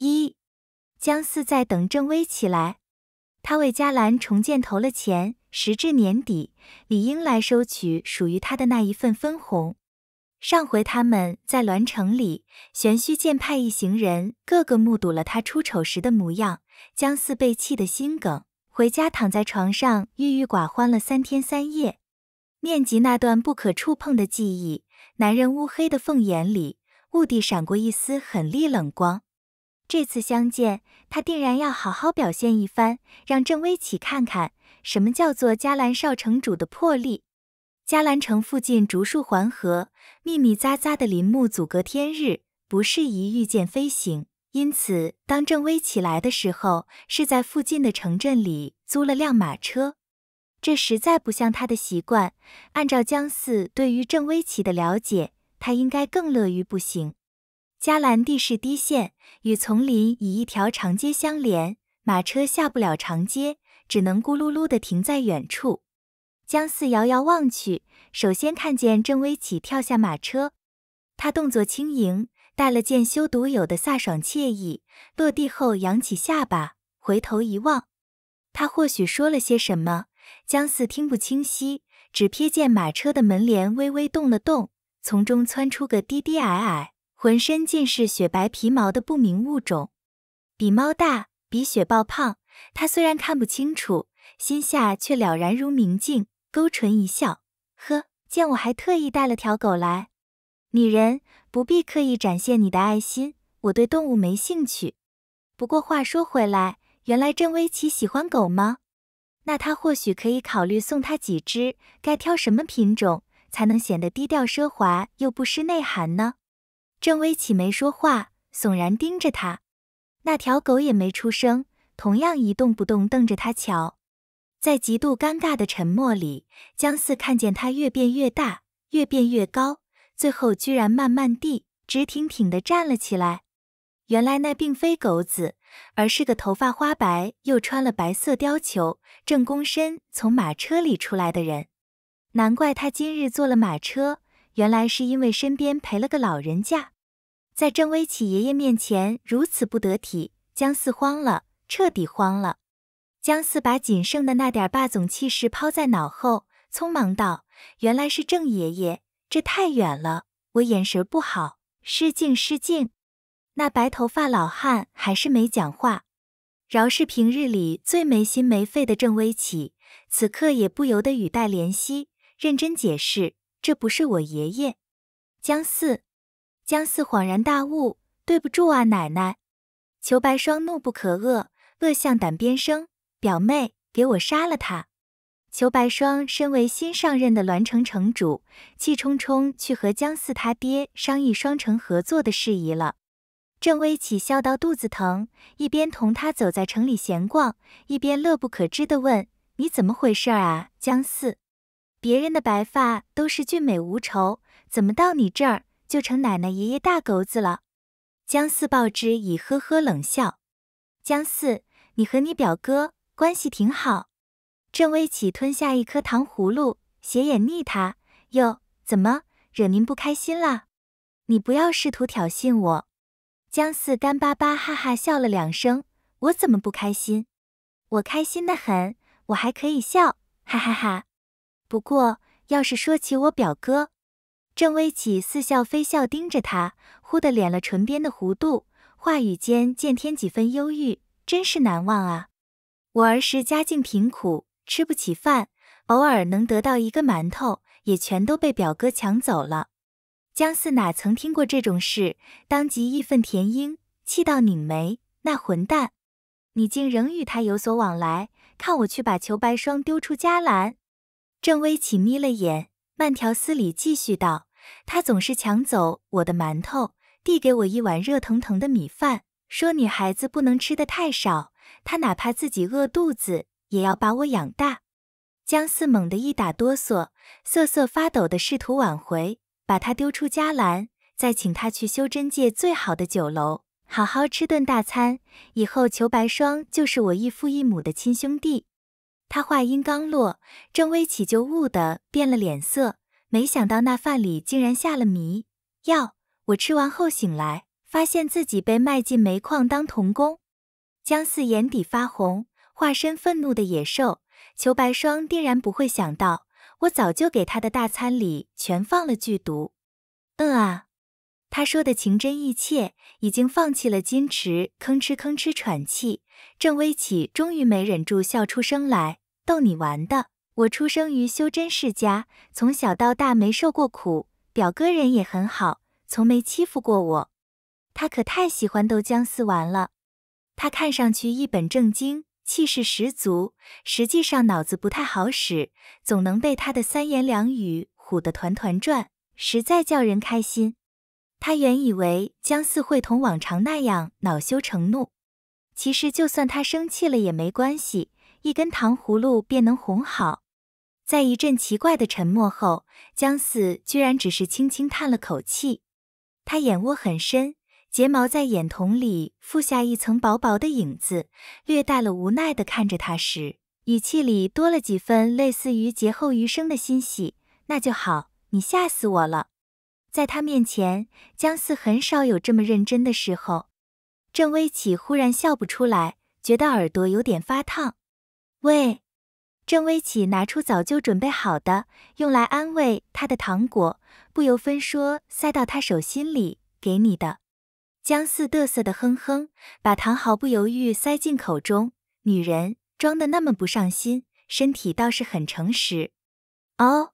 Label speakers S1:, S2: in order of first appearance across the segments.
S1: 一姜四在等郑威起来，他为嘉兰重建投了钱，时至年底，理应来收取属于他的那一份分红。上回他们在栾城里，玄虚剑派一行人个个目睹了他出丑时的模样。姜四被气得心梗，回家躺在床上郁郁寡欢了三天三夜。念及那段不可触碰的记忆，男人乌黑的凤眼里蓦地闪过一丝狠厉冷光。这次相见，他定然要好好表现一番，让郑微起看看什么叫做迦兰少城主的魄力。嘉兰城附近竹树环河，密密匝匝的林木阻隔天日，不适宜御剑飞行。因此，当郑微起来的时候，是在附近的城镇里租了辆马车。这实在不像他的习惯。按照姜四对于郑微起的了解，他应该更乐于步行。加兰地势低陷，与丛林以一条长街相连。马车下不了长街，只能咕噜噜地停在远处。姜四遥遥望去，首先看见郑微起跳下马车，他动作轻盈，带了件修独有的飒爽惬意。落地后扬起下巴，回头一望，他或许说了些什么，姜四听不清晰，只瞥见马车的门帘微微动了动，从中窜出个低低矮矮。浑身尽是雪白皮毛的不明物种，比猫大，比雪豹胖。他虽然看不清楚，心下却了然如明镜，勾唇一笑，呵，见我还特意带了条狗来。女人不必刻意展现你的爱心，我对动物没兴趣。不过话说回来，原来郑威奇喜欢狗吗？那他或许可以考虑送他几只。该挑什么品种才能显得低调奢华又不失内涵呢？郑微起没说话，悚然盯着他。那条狗也没出声，同样一动不动，瞪着他瞧。在极度尴尬的沉默里，江四看见他越变越大，越变越高，最后居然慢慢地、直挺挺地站了起来。原来那并非狗子，而是个头发花白、又穿了白色貂裘，正躬身从马车里出来的人。难怪他今日坐了马车。原来是因为身边陪了个老人家，在郑微启爷爷面前如此不得体，姜四慌了，彻底慌了。姜四把仅剩的那点霸总气势抛在脑后，匆忙道：“原来是郑爷爷，这太远了，我眼神不好，失敬失敬。”那白头发老汉还是没讲话。饶是平日里最没心没肺的郑微启，此刻也不由得语带怜惜，认真解释。这不是我爷爷，江四。江四恍然大悟，对不住啊，奶奶。裘白霜怒不可遏，恶向胆边生，表妹，给我杀了他！裘白霜身为新上任的栾城城主，气冲冲去和江四他爹商议双城合作的事宜了。郑微起笑到肚子疼，一边同他走在城里闲逛，一边乐不可支地问：“你怎么回事啊，江四？”别人的白发都是俊美无愁，怎么到你这儿就成奶奶爷爷大狗子了？姜四抱之以呵呵冷笑。姜四，你和你表哥关系挺好。郑微起吞下一颗糖葫芦，斜眼睨他。哟，怎么惹您不开心啦？你不要试图挑衅我。姜四干巴巴哈哈笑了两声。我怎么不开心？我开心的很，我还可以笑，哈哈哈。不过，要是说起我表哥，郑微起似笑非笑盯着他，忽的敛了唇边的弧度，话语间渐添几分忧郁，真是难忘啊！我儿时家境贫苦，吃不起饭，偶尔能得到一个馒头，也全都被表哥抢走了。姜四哪曾听过这种事，当即义愤填膺，气到拧眉：“那混蛋，你竟仍与他有所往来？看我去把裘白霜丢出家栏！郑微起眯了眼，慢条斯理继续道：“他总是抢走我的馒头，递给我一碗热腾腾的米饭，说女孩子不能吃的太少。他哪怕自己饿肚子，也要把我养大。”姜四猛地一打哆嗦，瑟瑟发抖地试图挽回，把他丢出家栏，再请他去修真界最好的酒楼，好好吃顿大餐。以后裘白霜就是我一父一母的亲兄弟。他话音刚落，郑微起就兀的变了脸色。没想到那饭里竟然下了迷药，我吃完后醒来，发现自己被卖进煤矿当童工。姜四眼底发红，化身愤怒的野兽。裘白霜定然不会想到，我早就给他的大餐里全放了剧毒。嗯啊。他说的情真意切，已经放弃了矜持，吭哧吭哧喘气。郑微起终于没忍住笑出声来：“逗你玩的，我出生于修真世家，从小到大没受过苦。表哥人也很好，从没欺负过我。他可太喜欢逗姜四玩了。他看上去一本正经，气势十足，实际上脑子不太好使，总能被他的三言两语唬得团团转，实在叫人开心。”他原以为姜四会同往常那样恼羞成怒，其实就算他生气了也没关系，一根糖葫芦便能哄好。在一阵奇怪的沉默后，姜四居然只是轻轻叹了口气。他眼窝很深，睫毛在眼瞳里附下一层薄薄的影子，略带了无奈地看着他时，语气里多了几分类似于劫后余生的欣喜。那就好，你吓死我了。在他面前，姜四很少有这么认真的时候。郑微起忽然笑不出来，觉得耳朵有点发烫。喂，郑微起拿出早就准备好的用来安慰他的糖果，不由分说塞到他手心里：“给你的。”姜四嘚瑟的哼哼，把糖毫不犹豫塞进口中。女人装的那么不上心，身体倒是很诚实。哦，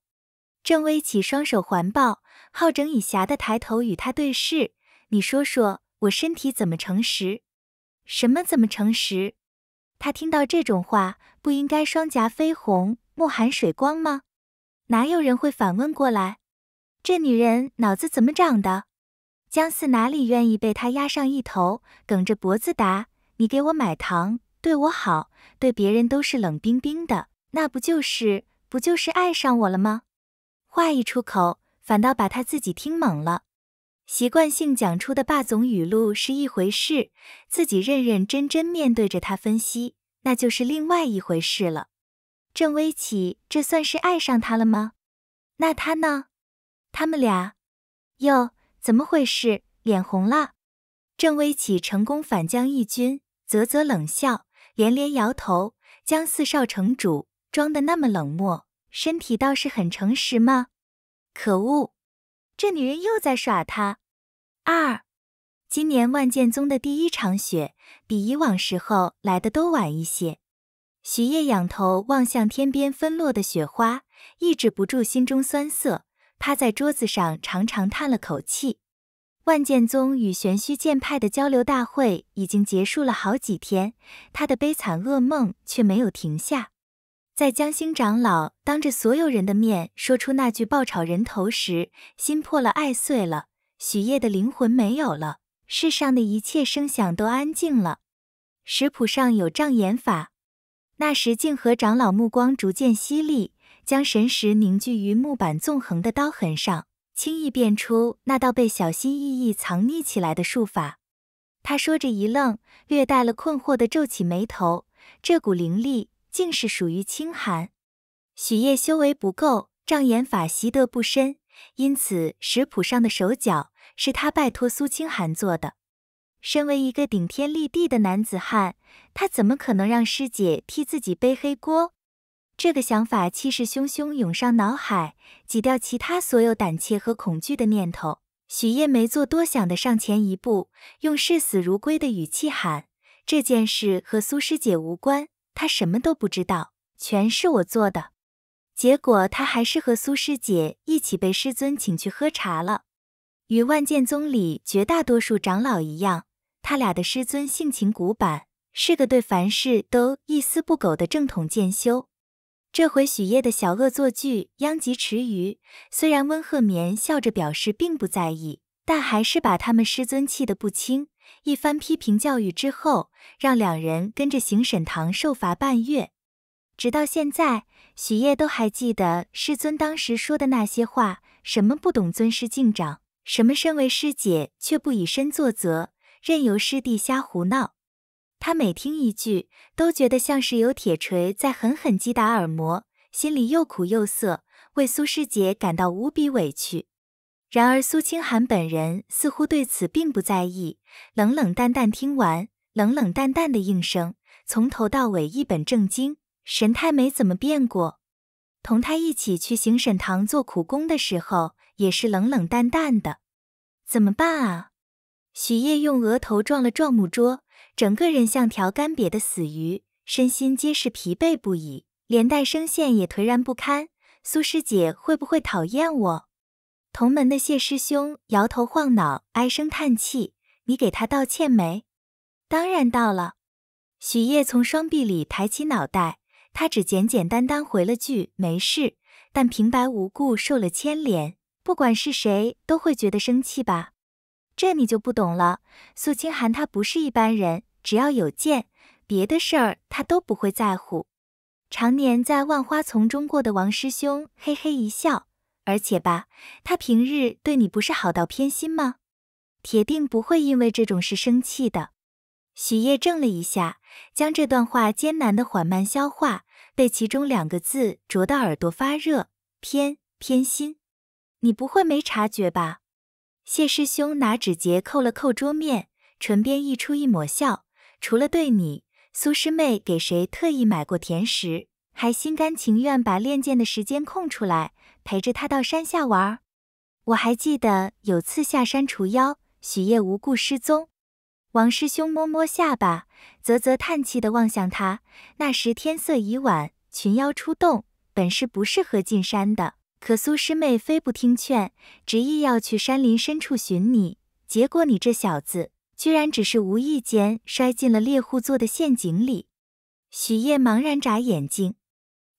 S1: 郑微起双手环抱。好整以暇的抬头与他对视，你说说我身体怎么诚实？什么怎么诚实？他听到这种话，不应该双颊绯红，目含水光吗？哪有人会反问过来？这女人脑子怎么长的？姜四哪里愿意被他压上一头，梗着脖子答：“你给我买糖，对我好，对别人都是冷冰冰的，那不就是不就是爱上我了吗？”话一出口。反倒把他自己听懵了。习惯性讲出的霸总语录是一回事，自己认认真真面对着他分析那就是另外一回事了。郑微启，这算是爱上他了吗？那他呢？他们俩，哟，怎么回事？脸红了。郑微启成功反将一军，啧啧冷笑，连连摇头。将四少城主装的那么冷漠，身体倒是很诚实吗？可恶，这女人又在耍他。二，今年万剑宗的第一场雪比以往时候来的都晚一些。许烨仰头望向天边纷落的雪花，抑制不住心中酸涩，趴在桌子上长长叹了口气。万剑宗与玄虚剑派的交流大会已经结束了好几天，他的悲惨噩梦却没有停下。在江星长老当着所有人的面说出那句“爆炒人头”时，心破了，爱碎了，许烨的灵魂没有了，世上的一切声响都安静了。食谱上有障眼法，那时静和长老目光逐渐犀利，将神识凝聚于木板纵横的刀痕上，轻易辨出那道被小心翼翼藏匿起来的术法。他说着一愣，略带了困惑的皱起眉头，这股灵力。竟是属于清寒。许烨修为不够，障眼法习得不深，因此食谱上的手脚是他拜托苏清寒做的。身为一个顶天立地的男子汉，他怎么可能让师姐替自己背黑锅？这个想法气势汹汹涌上脑海，挤掉其他所有胆怯和恐惧的念头。许烨没做多想的上前一步，用视死如归的语气喊：“这件事和苏师姐无关。”他什么都不知道，全是我做的。结果他还是和苏师姐一起被师尊请去喝茶了。与万剑宗里绝大多数长老一样，他俩的师尊性情古板，是个对凡事都一丝不苟的正统剑修。这回许烨的小恶作剧殃及池鱼，虽然温鹤眠笑着表示并不在意，但还是把他们师尊气得不轻。一番批评教育之后，让两人跟着行审堂受罚半月。直到现在，许烨都还记得师尊当时说的那些话：什么不懂尊师敬长，什么身为师姐却不以身作则，任由师弟瞎胡闹。他每听一句，都觉得像是有铁锤在狠狠击打耳膜，心里又苦又涩，为苏师姐感到无比委屈。然而，苏清寒本人似乎对此并不在意，冷冷淡淡听完，冷冷淡淡的应声，从头到尾一本正经，神态没怎么变过。同他一起去行审堂做苦工的时候，也是冷冷淡淡的。怎么办啊？许烨用额头撞了撞木桌，整个人像条干瘪的死鱼，身心皆是疲惫不已，连带声线也颓然不堪。苏师姐会不会讨厌我？同门的谢师兄摇头晃脑，唉声叹气。你给他道歉没？当然到了。许烨从双臂里抬起脑袋，他只简简单单回了句没事。但平白无故受了牵连，不管是谁都会觉得生气吧？这你就不懂了。素清寒他不是一般人，只要有剑，别的事儿他都不会在乎。常年在万花丛中过的王师兄嘿嘿一笑。而且吧，他平日对你不是好到偏心吗？铁定不会因为这种事生气的。许烨怔了一下，将这段话艰难的缓慢消化，被其中两个字灼到耳朵发热。偏偏心，你不会没察觉吧？谢师兄拿指节扣了扣桌面，唇边溢出一抹笑。除了对你，苏师妹给谁特意买过甜食，还心甘情愿把练剑的时间空出来？陪着他到山下玩，我还记得有次下山除妖，许烨无故失踪。王师兄摸摸下巴，啧啧叹气地望向他。那时天色已晚，群妖出动，本是不适合进山的，可苏师妹非不听劝，执意要去山林深处寻你。结果你这小子，居然只是无意间摔进了猎户座的陷阱里。许烨茫然眨眼睛。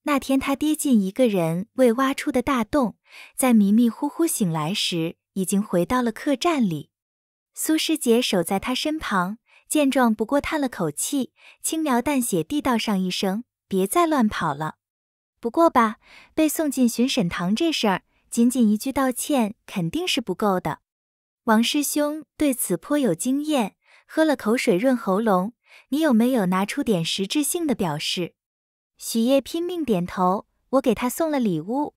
S1: 那天他跌进一个人未挖出的大洞，在迷迷糊糊醒来时，已经回到了客栈里。苏师姐守在他身旁，见状不过叹了口气，轻描淡写地道上一声：“别再乱跑了。”不过吧，被送进巡审堂这事儿，仅仅一句道歉肯定是不够的。王师兄对此颇有经验，喝了口水润喉咙：“你有没有拿出点实质性的表示？”许烨拼命点头，我给他送了礼物。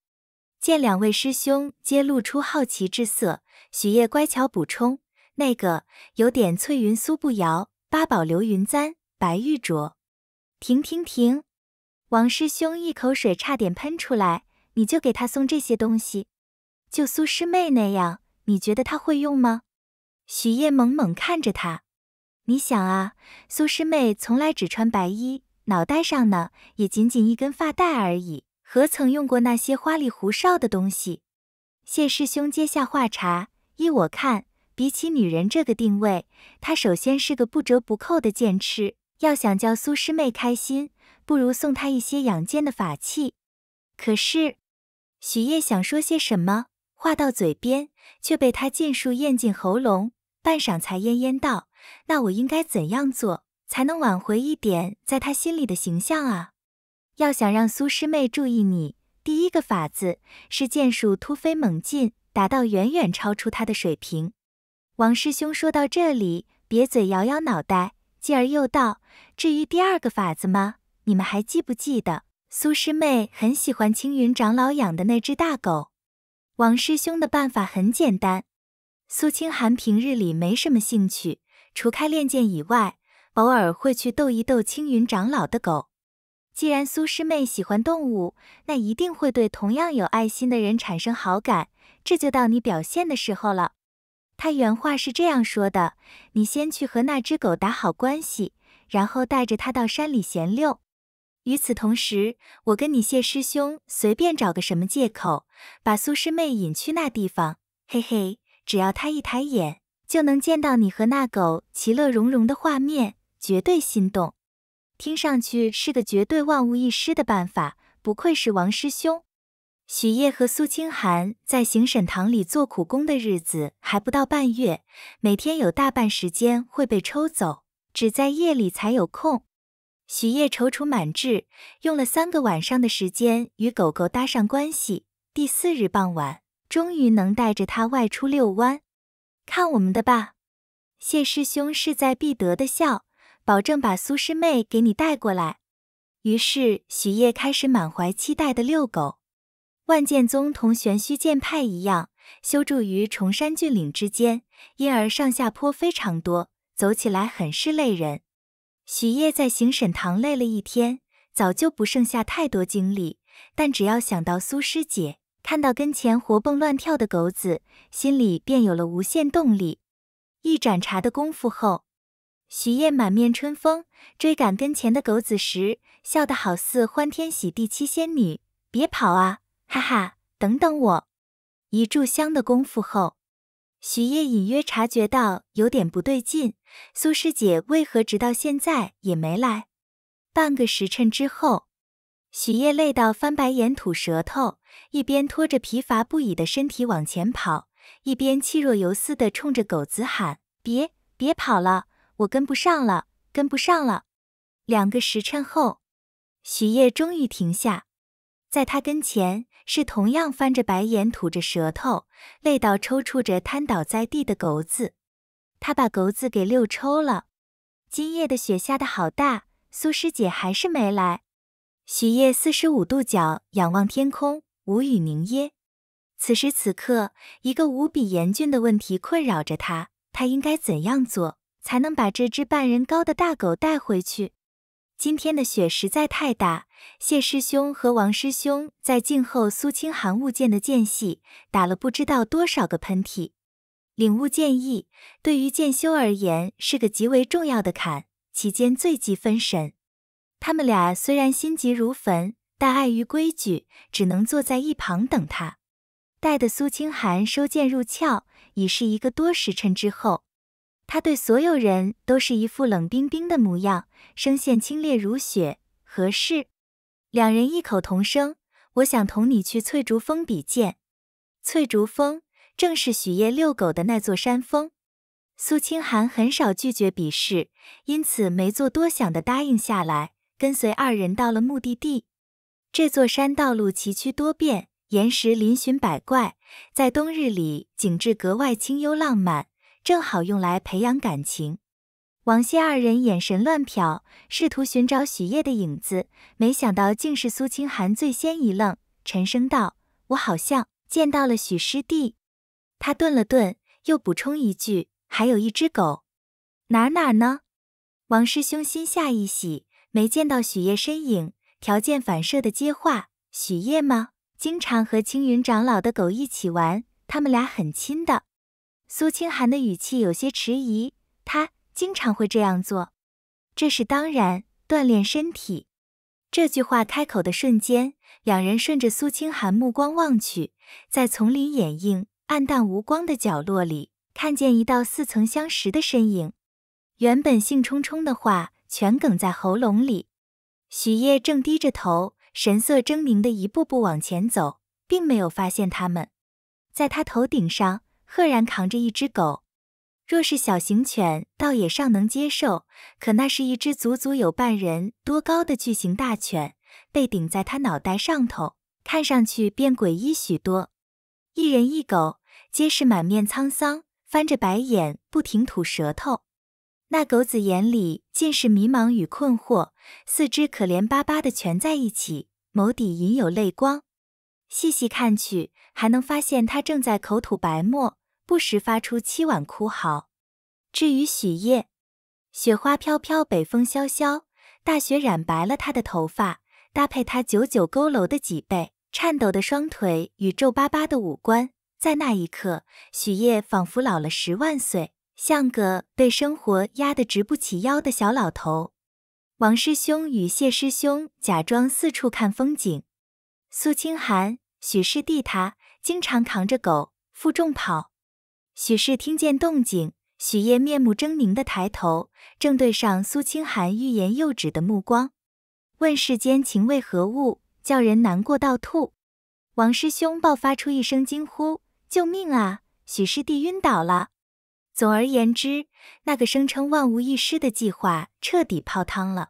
S1: 见两位师兄皆露出好奇之色，许烨乖巧补充：“那个有点翠云苏步摇、八宝流云簪、白玉镯。”停停停！王师兄一口水差点喷出来。你就给他送这些东西？就苏师妹那样，你觉得他会用吗？许烨猛猛看着他。你想啊，苏师妹从来只穿白衣。脑袋上呢，也仅仅一根发带而已，何曾用过那些花里胡哨的东西？谢师兄接下话茬，依我看，比起女人这个定位，他首先是个不折不扣的剑痴。要想叫苏师妹开心，不如送她一些养剑的法器。可是许烨想说些什么，话到嘴边却被他尽数咽进喉咙，半晌才咽咽道：“那我应该怎样做？”才能挽回一点在他心里的形象啊！要想让苏师妹注意你，第一个法子是剑术突飞猛进，达到远远超出他的水平。王师兄说到这里，瘪嘴摇摇脑袋，继而又道：“至于第二个法子吗？你们还记不记得苏师妹很喜欢青云长老养的那只大狗？”王师兄的办法很简单，苏清寒平日里没什么兴趣，除开练剑以外。偶尔会去逗一逗青云长老的狗。既然苏师妹喜欢动物，那一定会对同样有爱心的人产生好感。这就到你表现的时候了。他原话是这样说的：“你先去和那只狗打好关系，然后带着它到山里闲溜。与此同时，我跟你谢师兄随便找个什么借口，把苏师妹引去那地方。嘿嘿，只要他一抬眼，就能见到你和那狗其乐融融的画面。”绝对心动，听上去是个绝对万无一失的办法。不愧是王师兄。许烨和苏清寒在行审堂里做苦工的日子还不到半月，每天有大半时间会被抽走，只在夜里才有空。许烨踌躇满志，用了三个晚上的时间与狗狗搭上关系。第四日傍晚，终于能带着它外出遛弯。看我们的吧，谢师兄势在必得的笑。保证把苏师妹给你带过来。于是许烨开始满怀期待的遛狗。万剑宗同玄虚剑派一样，修筑于崇山峻岭之间，因而上下坡非常多，走起来很是累人。许烨在行审堂累了一天，早就不剩下太多精力，但只要想到苏师姐，看到跟前活蹦乱跳的狗子，心里便有了无限动力。一盏茶的功夫后。许烨满面春风追赶跟前的狗子时，笑得好似欢天喜地七仙女。别跑啊！哈哈，等等我！一炷香的功夫后，许烨隐约察觉到有点不对劲，苏师姐为何直到现在也没来？半个时辰之后，许烨累到翻白眼吐舌头，一边拖着疲乏不已的身体往前跑，一边气若游丝地冲着狗子喊：“别别跑了！”我跟不上了，跟不上了。两个时辰后，许烨终于停下，在他跟前是同样翻着白眼、吐着舌头、累到抽搐着瘫倒在地的狗子。他把狗子给溜抽了。今夜的雪下的好大，苏师姐还是没来。许烨四十五度角仰望天空，无语凝噎。此时此刻，一个无比严峻的问题困扰着他：他应该怎样做？才能把这只半人高的大狗带回去。今天的雪实在太大，谢师兄和王师兄在静候苏清寒物件的间隙，打了不知道多少个喷嚏。领悟剑意对于剑修而言是个极为重要的坎，其间最忌分神。他们俩虽然心急如焚，但碍于规矩，只能坐在一旁等他。待得苏清寒收剑入鞘，已是一个多时辰之后。他对所有人都是一副冷冰冰的模样，声线清冽如雪。何事？两人异口同声：“我想同你去翠竹峰比剑。”翠竹峰正是许烨遛狗的那座山峰。苏清寒很少拒绝比试，因此没做多想的答应下来，跟随二人到了目的地。这座山道路崎岖多变，岩石嶙峋百怪，在冬日里景致格外清幽浪漫。正好用来培养感情。王谢二人眼神乱瞟，试图寻找许烨的影子，没想到竟是苏清寒最先一愣，沉声道：“我好像见到了许师弟。”他顿了顿，又补充一句：“还有一只狗，哪哪呢？”王师兄心下一喜，没见到许烨身影，条件反射的接话：“许烨吗？经常和青云长老的狗一起玩，他们俩很亲的。”苏清寒的语气有些迟疑，他经常会这样做，这是当然。锻炼身体。这句话开口的瞬间，两人顺着苏清寒目光望去，在丛林掩映、暗淡无光的角落里，看见一道似曾相识的身影。原本兴冲冲的话全哽在喉咙里。许烨正低着头，神色狰狞地一步步往前走，并没有发现他们，在他头顶上。赫然扛着一只狗，若是小型犬，倒也尚能接受。可那是一只足足有半人多高的巨型大犬，被顶在他脑袋上头，看上去便诡异许多。一人一狗皆是满面沧桑，翻着白眼，不停吐舌头。那狗子眼里尽是迷茫与困惑，四肢可怜巴巴的蜷在一起，眸底隐有泪光。细细看去，还能发现它正在口吐白沫。不时发出凄婉哭嚎。至于许烨，雪花飘飘，北风萧萧，大雪染白了他的头发，搭配他九九佝偻的脊背、颤抖的双腿与皱巴巴的五官，在那一刻，许烨仿佛老了十万岁，像个被生活压得直不起腰的小老头。王师兄与谢师兄假装四处看风景。苏清寒，许师弟，他经常扛着狗负重跑。许氏听见动静，许烨面目狰狞地抬头，正对上苏清寒欲言又止的目光。问世间情为何物，叫人难过到吐。王师兄爆发出一声惊呼：“救命啊！许师弟晕倒了！”总而言之，那个声称万无一失的计划彻底泡汤了。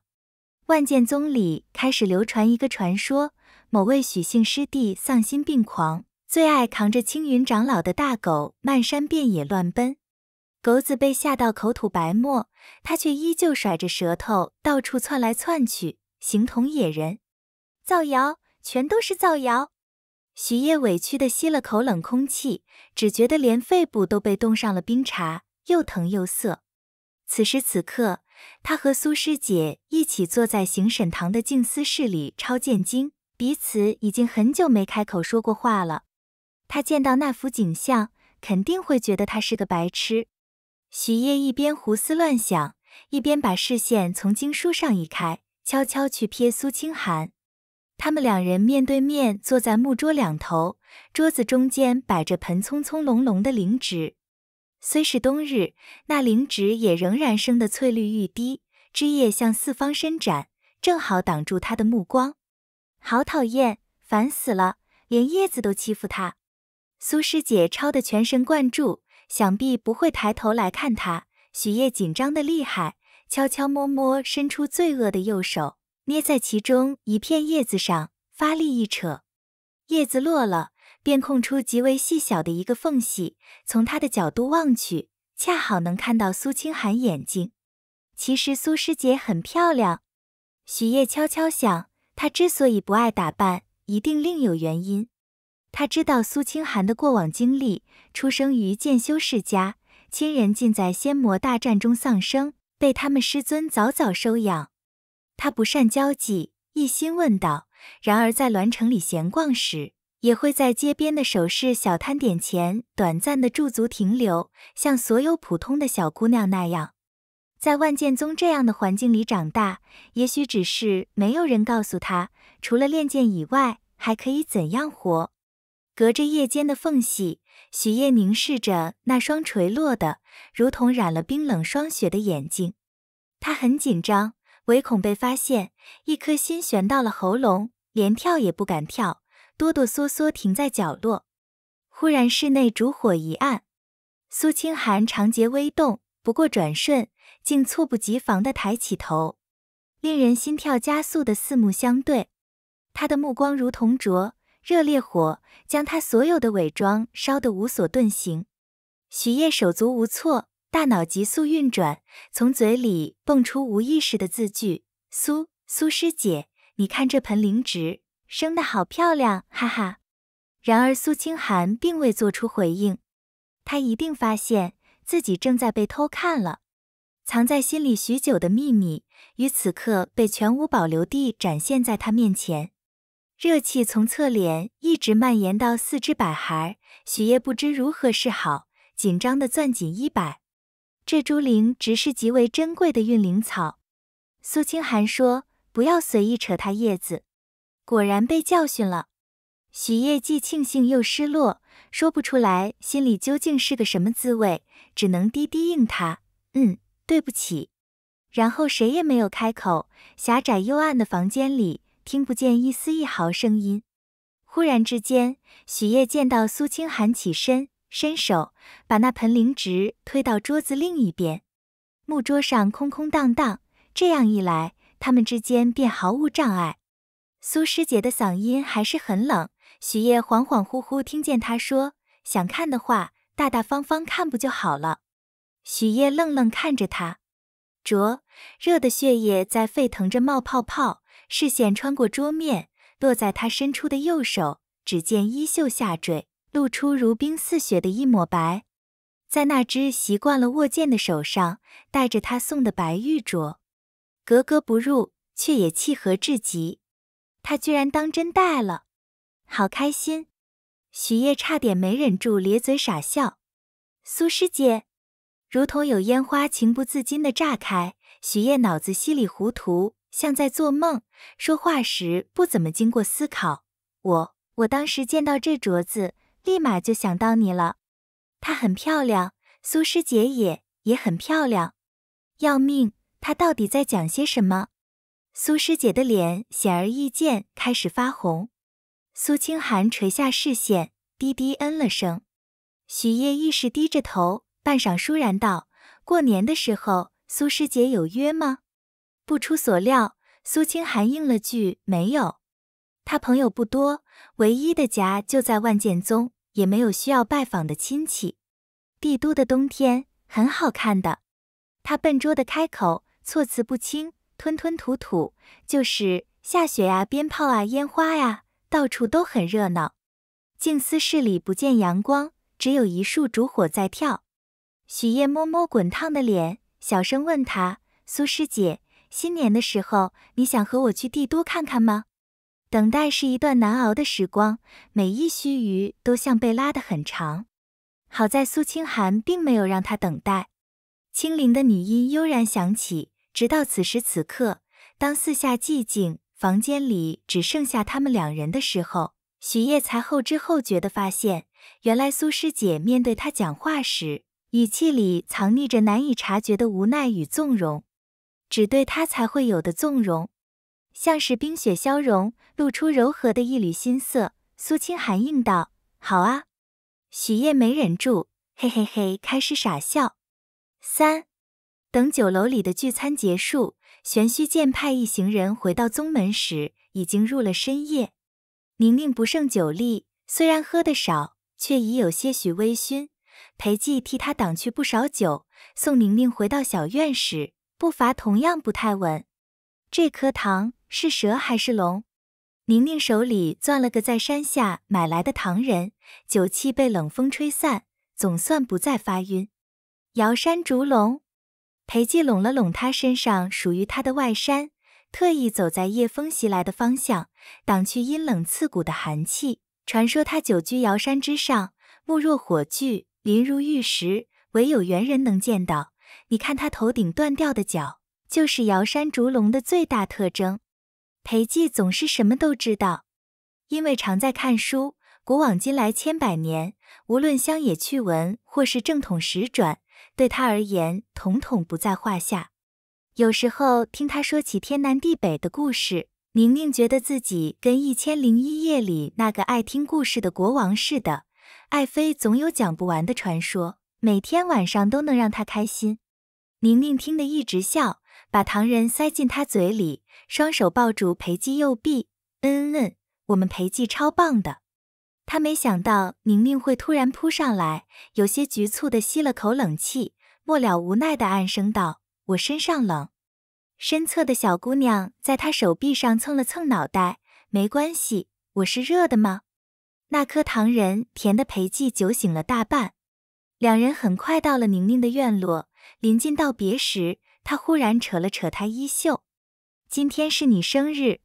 S1: 万剑宗里开始流传一个传说：某位许姓师弟丧心病狂。最爱扛着青云长老的大狗，漫山遍野乱奔，狗子被吓到口吐白沫，它却依旧甩着舌头到处窜来窜去，形同野人。造谣，全都是造谣！许烨委屈地吸了口冷空气，只觉得连肺部都被冻上了冰碴，又疼又涩。此时此刻，他和苏师姐一起坐在行审堂的静思室里抄剑经，彼此已经很久没开口说过话了。他见到那幅景象，肯定会觉得他是个白痴。许烨一边胡思乱想，一边把视线从经书上移开，悄悄去瞥苏清寒。他们两人面对面坐在木桌两头，桌子中间摆着盆葱葱茏茏的灵植。虽是冬日，那灵植也仍然生得翠绿欲滴，枝叶向四方伸展，正好挡住他的目光。好讨厌，烦死了！连叶子都欺负他。苏师姐抄的全神贯注，想必不会抬头来看他。许烨紧张的厉害，悄悄摸摸伸出罪恶的右手，捏在其中一片叶子上，发力一扯，叶子落了，便空出极为细小的一个缝隙。从他的角度望去，恰好能看到苏清寒眼睛。其实苏师姐很漂亮，许烨悄悄想，她之所以不爱打扮，一定另有原因。他知道苏清寒的过往经历，出生于剑修世家，亲人尽在仙魔大战中丧生，被他们师尊早早收养。他不善交际，一心问道。然而在栾城里闲逛时，也会在街边的首饰小摊点前短暂的驻足停留，像所有普通的小姑娘那样，在万剑宗这样的环境里长大。也许只是没有人告诉他，除了练剑以外，还可以怎样活。隔着夜间的缝隙，许烨凝视着那双垂落的、如同染了冰冷霜雪的眼睛。他很紧张，唯恐被发现，一颗心悬到了喉咙，连跳也不敢跳，哆哆嗦嗦停在角落。忽然，室内烛火一暗，苏清寒长睫微动，不过转瞬，竟猝不及防地抬起头，令人心跳加速的四目相对。他的目光如同灼。热烈火将他所有的伪装烧得无所遁形，许烨手足无措，大脑急速运转，从嘴里蹦出无意识的字句：“苏苏师姐，你看这盆灵植生得好漂亮，哈哈。”然而苏清寒并未做出回应，他一定发现自己正在被偷看了，藏在心里许久的秘密，于此刻被全无保留地展现在他面前。热气从侧脸一直蔓延到四肢百骸，许烨不知如何是好，紧张地攥紧衣摆。这株灵植是极为珍贵的运灵草，苏清寒说：“不要随意扯它叶子。”果然被教训了。许烨既庆幸又失落，说不出来心里究竟是个什么滋味，只能低低应他：“嗯，对不起。”然后谁也没有开口。狭窄幽暗的房间里。听不见一丝一毫声音。忽然之间，许烨见到苏清寒起身，伸手把那盆灵植推到桌子另一边。木桌上空空荡荡，这样一来，他们之间便毫无障碍。苏师姐的嗓音还是很冷。许烨恍恍惚惚听见她说：“想看的话，大大方方看不就好了。”许烨愣愣看着他，灼热的血液在沸腾着，冒泡泡。视线穿过桌面，落在他伸出的右手，只见衣袖下坠，露出如冰似雪的一抹白，在那只习惯了握剑的手上，戴着他送的白玉镯，格格不入，却也契合至极。他居然当真戴了，好开心！许烨差点没忍住咧嘴傻笑。苏师姐，如同有烟花情不自禁的炸开，许烨脑子稀里糊涂。像在做梦，说话时不怎么经过思考。我我当时见到这镯子，立马就想到你了。她很漂亮，苏师姐也也很漂亮。要命，她到底在讲些什么？苏师姐的脸显而易见开始发红。苏清寒垂下视线，低低嗯了声。许烨一时低着头，半晌倏然道：“过年的时候，苏师姐有约吗？”不出所料，苏清寒应了句“没有”，他朋友不多，唯一的家就在万剑宗，也没有需要拜访的亲戚。帝都的冬天很好看的，他笨拙的开口，措辞不清，吞吞吐吐，就是下雪呀，鞭炮啊，烟花呀，到处都很热闹。静思室里不见阳光，只有一束烛火在跳。许烨摸摸滚烫的脸，小声问他：“苏师姐。”新年的时候，你想和我去帝都看看吗？等待是一段难熬的时光，每一须臾都像被拉得很长。好在苏清寒并没有让他等待。清灵的女音悠然响起，直到此时此刻，当四下寂静，房间里只剩下他们两人的时候，许烨才后知后觉地发现，原来苏师姐面对他讲话时，语气里藏匿着难以察觉的无奈与纵容。只对他才会有的纵容，像是冰雪消融，露出柔和的一缕心色。苏清寒应道：“好啊。”许烨没忍住，嘿嘿嘿，开始傻笑。三等酒楼里的聚餐结束，玄虚剑派一行人回到宗门时，已经入了深夜。宁宁不胜酒力，虽然喝得少，却已有些许微醺。裴寂替他挡去不少酒，送宁宁回到小院时。步伐同样不太稳。这颗糖是蛇还是龙？宁宁手里攥了个在山下买来的糖人，酒气被冷风吹散，总算不再发晕。瑶山竹龙，裴寂拢了拢他身上属于他的外衫，特意走在夜风袭来的方向，挡去阴冷刺骨的寒气。传说他久居瑶山之上，目若火炬，鳞如玉石，唯有猿人能见到。你看他头顶断掉的角，就是瑶山竹龙的最大特征。裴寂总是什么都知道，因为常在看书，古往今来千百年，无论乡野趣闻或是正统史传，对他而言统统不在话下。有时候听他说起天南地北的故事，宁宁觉得自己跟《一千零一夜》里那个爱听故事的国王似的，爱妃总有讲不完的传说，每天晚上都能让他开心。宁宁听得一直笑，把糖人塞进他嘴里，双手抱住裴寂右臂，嗯嗯，我们裴寂超棒的。他没想到宁宁会突然扑上来，有些局促的吸了口冷气，末了无奈的暗声道：“我身上冷。”身侧的小姑娘在他手臂上蹭了蹭脑袋，没关系，我是热的吗？那颗糖人甜的裴寂酒醒了大半，两人很快到了宁宁的院落。临近道别时，他忽然扯了扯他衣袖。今天是你生日，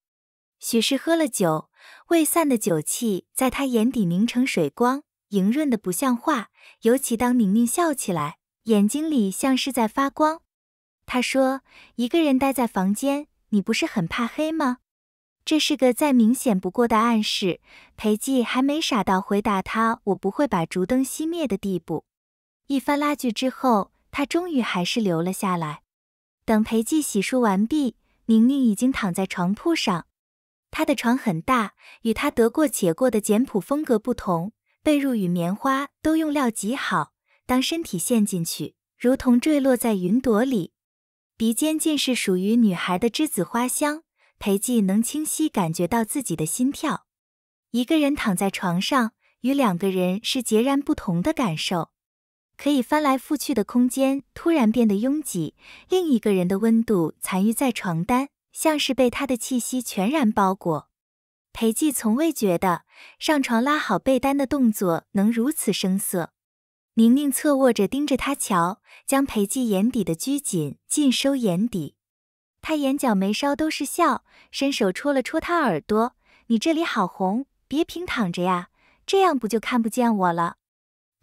S1: 许是喝了酒，未散的酒气在他眼底凝成水光，莹润的不像话。尤其当宁宁笑起来，眼睛里像是在发光。他说：“一个人待在房间，你不是很怕黑吗？”这是个再明显不过的暗示。裴寂还没傻到回答他：“我不会把烛灯熄灭”的地步。一番拉锯之后。他终于还是留了下来。等裴寂洗漱完毕，宁宁已经躺在床铺上。她的床很大，与她得过且过的简朴风格不同，被褥与棉花都用料极好。当身体陷进去，如同坠落在云朵里，鼻尖尽是属于女孩的栀子花香。裴寂能清晰感觉到自己的心跳。一个人躺在床上，与两个人是截然不同的感受。可以翻来覆去的空间突然变得拥挤，另一个人的温度残余在床单，像是被他的气息全然包裹。裴寂从未觉得上床拉好被单的动作能如此生涩。宁宁侧卧着盯着他瞧，将裴寂眼底的拘谨尽收眼底。他眼角眉梢都是笑，伸手戳了戳他耳朵：“你这里好红，别平躺着呀，这样不就看不见我了？”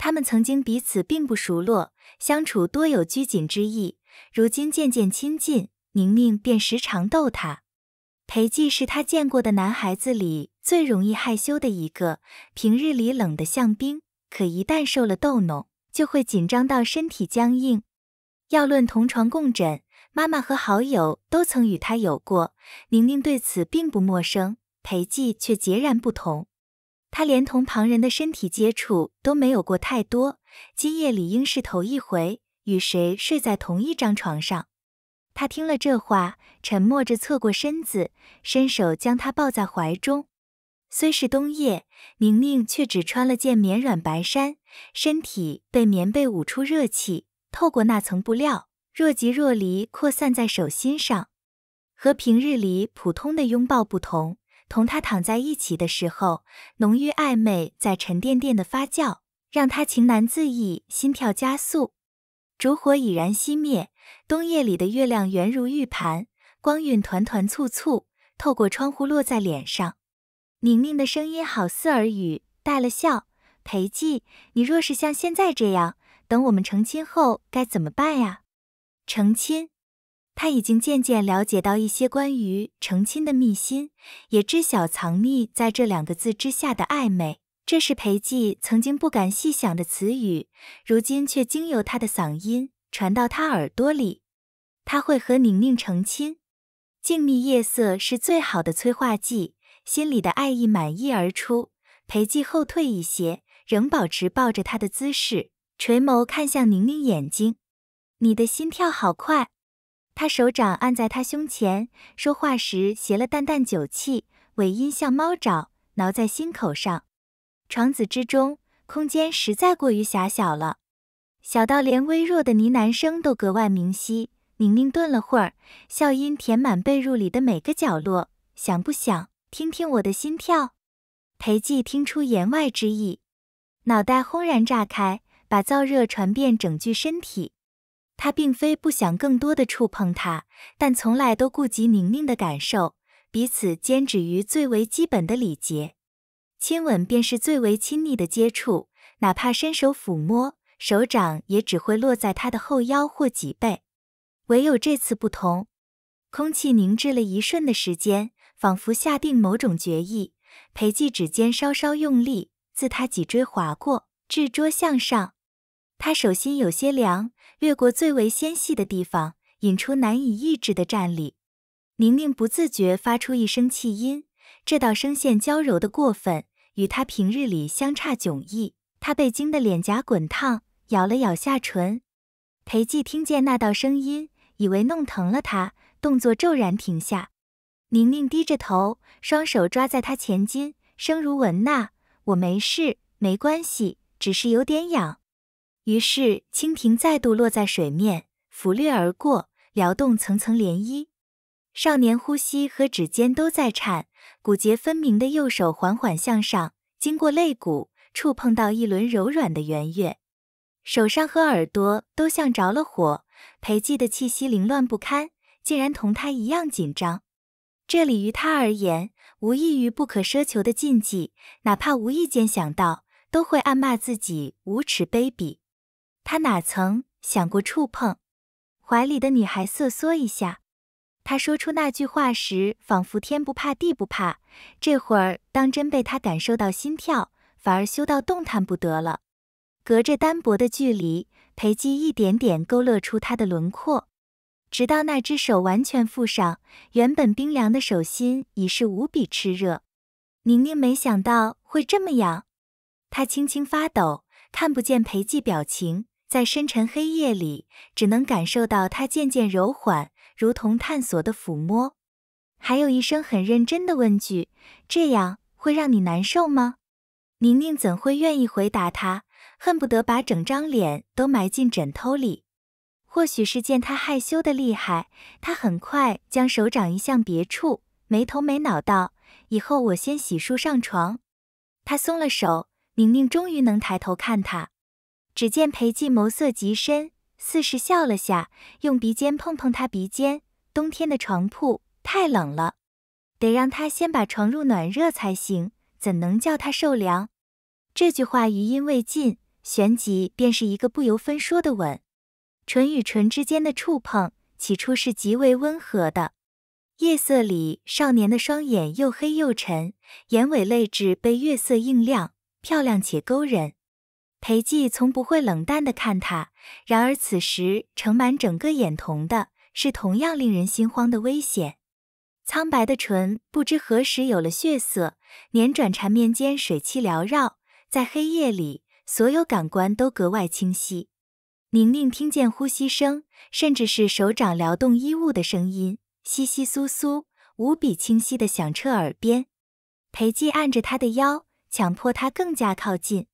S1: 他们曾经彼此并不熟络，相处多有拘谨之意。如今渐渐亲近，宁宁便时常逗他。裴寂是他见过的男孩子里最容易害羞的一个，平日里冷得像冰，可一旦受了逗弄，就会紧张到身体僵硬。要论同床共枕，妈妈和好友都曾与他有过，宁宁对此并不陌生。裴寂却截然不同。他连同旁人的身体接触都没有过太多，今夜里应是头一回与谁睡在同一张床上。他听了这话，沉默着侧过身子，伸手将他抱在怀中。虽是冬夜，宁宁却只穿了件绵软白衫，身体被棉被捂出热气，透过那层布料若即若离扩散在手心上。和平日里普通的拥抱不同。同他躺在一起的时候，浓郁暧昧在沉甸甸的发酵，让他情难自抑，心跳加速。烛火已然熄灭，冬夜里的月亮圆如玉盘，光晕团团簇簇，透过窗户落在脸上。宁宁的声音好似耳语，带了笑。裴寂，你若是像现在这样，等我们成亲后该怎么办呀？成亲。他已经渐渐了解到一些关于成亲的秘辛，也知晓藏匿在这两个字之下的暧昧。这是裴寂曾经不敢细想的词语，如今却经由他的嗓音传到他耳朵里。他会和宁宁成亲，静谧夜色是最好的催化剂，心里的爱意满溢而出。裴寂后退一些，仍保持抱着他的姿势，垂眸看向宁宁眼睛，你的心跳好快。他手掌按在他胸前，说话时携了淡淡酒气，尾音像猫爪挠在心口上。床子之中，空间实在过于狭小了，小到连微弱的呢喃声都格外明晰。宁宁顿了会儿，笑音填满被褥里的每个角落。想不想听听我的心跳？裴寂听出言外之意，脑袋轰然炸开，把燥热传遍整具身体。他并非不想更多的触碰她，但从来都顾及宁宁的感受，彼此坚持于最为基本的礼节。亲吻便是最为亲密的接触，哪怕伸手抚摸，手掌也只会落在她的后腰或脊背。唯有这次不同，空气凝滞了一瞬的时间，仿佛下定某种决议。裴寂指尖稍稍用力，自他脊椎划过，至桌向上。他手心有些凉。掠过最为纤细的地方，引出难以抑制的战栗。宁宁不自觉发出一声气音，这道声线娇柔的过分，与她平日里相差迥异。她被惊得脸颊滚烫，咬了咬下唇。裴寂听见那道声音，以为弄疼了她，动作骤然停下。宁宁低着头，双手抓在他前襟，声如蚊呐：“我没事，没关系，只是有点痒。”于是，蜻蜓再度落在水面，拂掠而过，撩动层层涟漪。少年呼吸和指尖都在颤，骨节分明的右手缓缓向上，经过肋骨，触碰到一轮柔软的圆月。手上和耳朵都像着了火，裴寂的气息凌乱不堪，竟然同他一样紧张。这里于他而言，无异于不可奢求的禁忌，哪怕无意间想到，都会暗骂自己无耻卑鄙。他哪曾想过触碰怀里的女孩，瑟缩一下。他说出那句话时，仿佛天不怕地不怕，这会儿当真被他感受到心跳，反而羞到动弹不得了。隔着单薄的距离，裴寂一点点勾勒出他的轮廓，直到那只手完全附上，原本冰凉的手心已是无比炽热。宁宁没想到会这么痒，她轻轻发抖，看不见裴寂表情。在深沉黑夜里，只能感受到他渐渐柔缓，如同探索的抚摸。还有一声很认真的问句：“这样会让你难受吗？”宁宁怎会愿意回答他？恨不得把整张脸都埋进枕头里。或许是见他害羞的厉害，他很快将手掌移向别处，没头没脑道：“以后我先洗漱上床。”他松了手，宁宁终于能抬头看他。只见裴寂眸色极深，似是笑了下，用鼻尖碰碰他鼻尖。冬天的床铺太冷了，得让他先把床褥暖热才行，怎能叫他受凉？这句话余音未尽，旋即便是一个不由分说的吻，唇与唇之间的触碰，起初是极为温和的。夜色里，少年的双眼又黑又沉，眼尾泪痣被月色映亮，漂亮且勾人。裴寂从不会冷淡地看他，然而此时盛满整个眼瞳的是同样令人心慌的危险。苍白的唇不知何时有了血色，辗转缠绵间水汽缭绕，在黑夜里所有感官都格外清晰。宁宁听见呼吸声，甚至是手掌撩动衣物的声音，窸窸窣窣，无比清晰地响彻耳边。裴寂按着他的腰，强迫他更加靠近。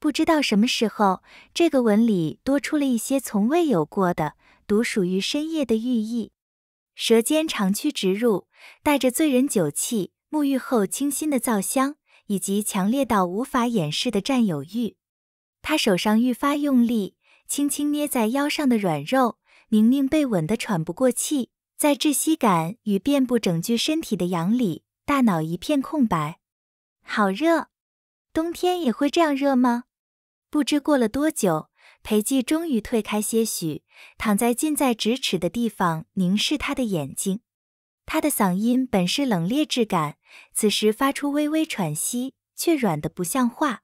S1: 不知道什么时候，这个吻里多出了一些从未有过的、独属于深夜的寓意。舌尖长驱直入，带着醉人酒气、沐浴后清新的皂香，以及强烈到无法掩饰的占有欲。他手上愈发用力，轻轻捏在腰上的软肉，宁宁被吻得喘不过气，在窒息感与遍布整具身体的痒里，大脑一片空白。好热，冬天也会这样热吗？不知过了多久，裴寂终于退开些许，躺在近在咫尺的地方凝视他的眼睛。他的嗓音本是冷冽质感，此时发出微微喘息，却软得不像话。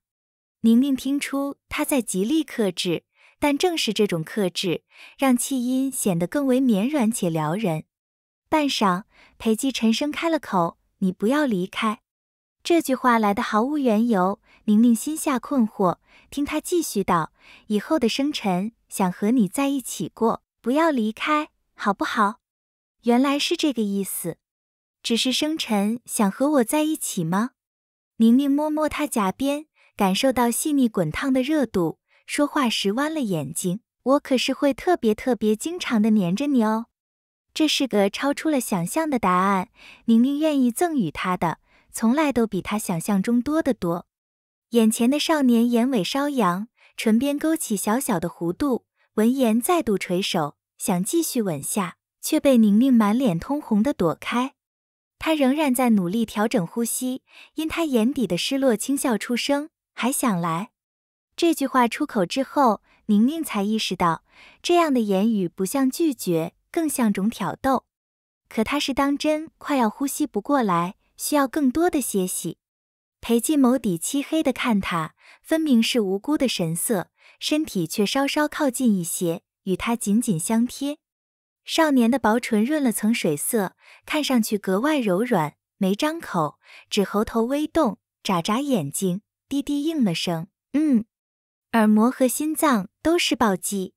S1: 宁宁听出他在极力克制，但正是这种克制，让气音显得更为绵软且撩人。半晌，裴寂沉声开了口：“你不要离开。”这句话来的毫无缘由。宁宁心下困惑，听他继续道：“以后的生辰想和你在一起过，不要离开，好不好？”原来是这个意思。只是生辰想和我在一起吗？宁宁摸摸他颊边，感受到细腻滚烫的热度，说话时弯了眼睛：“我可是会特别特别经常的黏着你哦。”这是个超出了想象的答案。宁宁愿意赠予他的，从来都比他想象中多得多。眼前的少年眼尾稍扬，唇边勾起小小的弧度。闻言，再度垂手，想继续吻下，却被宁宁满脸通红的躲开。他仍然在努力调整呼吸，因他眼底的失落轻笑出声，还想来。这句话出口之后，宁宁才意识到，这样的言语不像拒绝，更像种挑逗。可他是当真快要呼吸不过来，需要更多的歇息。裴寂眸底漆黑的看他，分明是无辜的神色，身体却稍稍靠近一些，与他紧紧相贴。少年的薄唇润了层水色，看上去格外柔软，没张口，只喉头微动，眨眨眼睛，滴滴应了声“嗯”。耳膜和心脏都是暴击，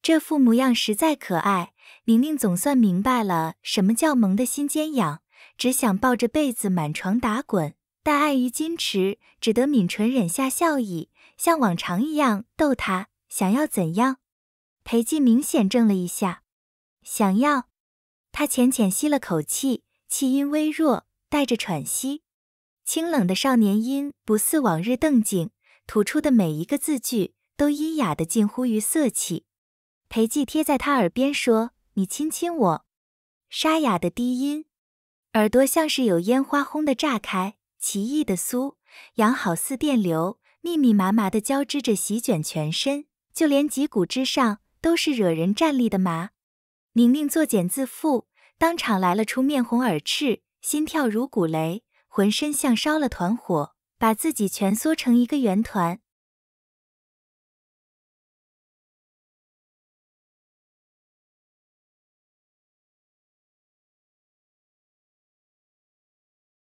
S1: 这副模样实在可爱。宁宁总算明白了什么叫萌的心尖痒，只想抱着被子满床打滚。但碍于矜持，只得抿唇忍下笑意，像往常一样逗他。想要怎样？裴寂明显怔了一下，想要。他浅浅吸了口气，气音微弱，带着喘息，清冷的少年音不似往日瞪静，吐出的每一个字句都阴哑的近乎于涩气。裴寂贴在他耳边说：“你亲亲我。”沙哑的低音，耳朵像是有烟花轰的炸开。奇异的酥羊好似电流，密密麻麻的交织着，席卷全身，就连脊骨之上都是惹人站立的麻。宁宁作茧自缚，当场来了出面红耳赤，心跳如鼓雷，浑身像烧了团火，把自己蜷缩成一个圆团。